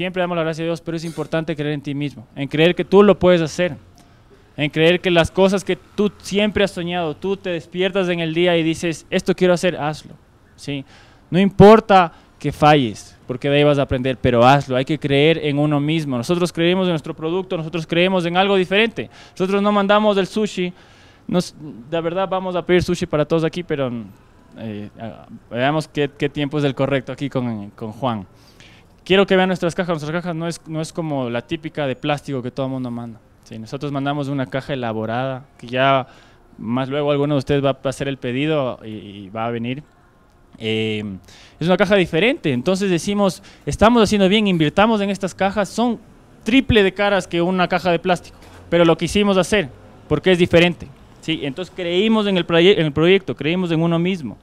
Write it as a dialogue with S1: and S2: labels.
S1: Siempre damos la gracia a Dios, pero es importante creer en ti mismo, en creer que tú lo puedes hacer, en creer que las cosas que tú siempre has soñado, tú te despiertas en el día y dices, esto quiero hacer, hazlo. ¿sí? No importa que falles, porque de ahí vas a aprender, pero hazlo, hay que creer en uno mismo. Nosotros creemos en nuestro producto, nosotros creemos en algo diferente. Nosotros no mandamos el sushi, nos, la verdad vamos a pedir sushi para todos aquí, pero eh, ah, veamos qué, qué, tiempo es el correcto aquí con, con Juan. Quiero que vean nuestras cajas. Nuestras cajas no es, no es como la típica de plástico que todo el mundo manda. Sí, nosotros mandamos una caja elaborada que ya más luego alguno de ustedes va a hacer el pedido y, va a venir. Eh, es una caja diferente, entonces decimos, estamos haciendo bien, invirtamos en estas cajas, son triple de caras que una caja de plástico, pero lo quisimos hacer porque es diferente. ¿sí? Entonces creímos en el, en el proyecto, creímos en uno mismo.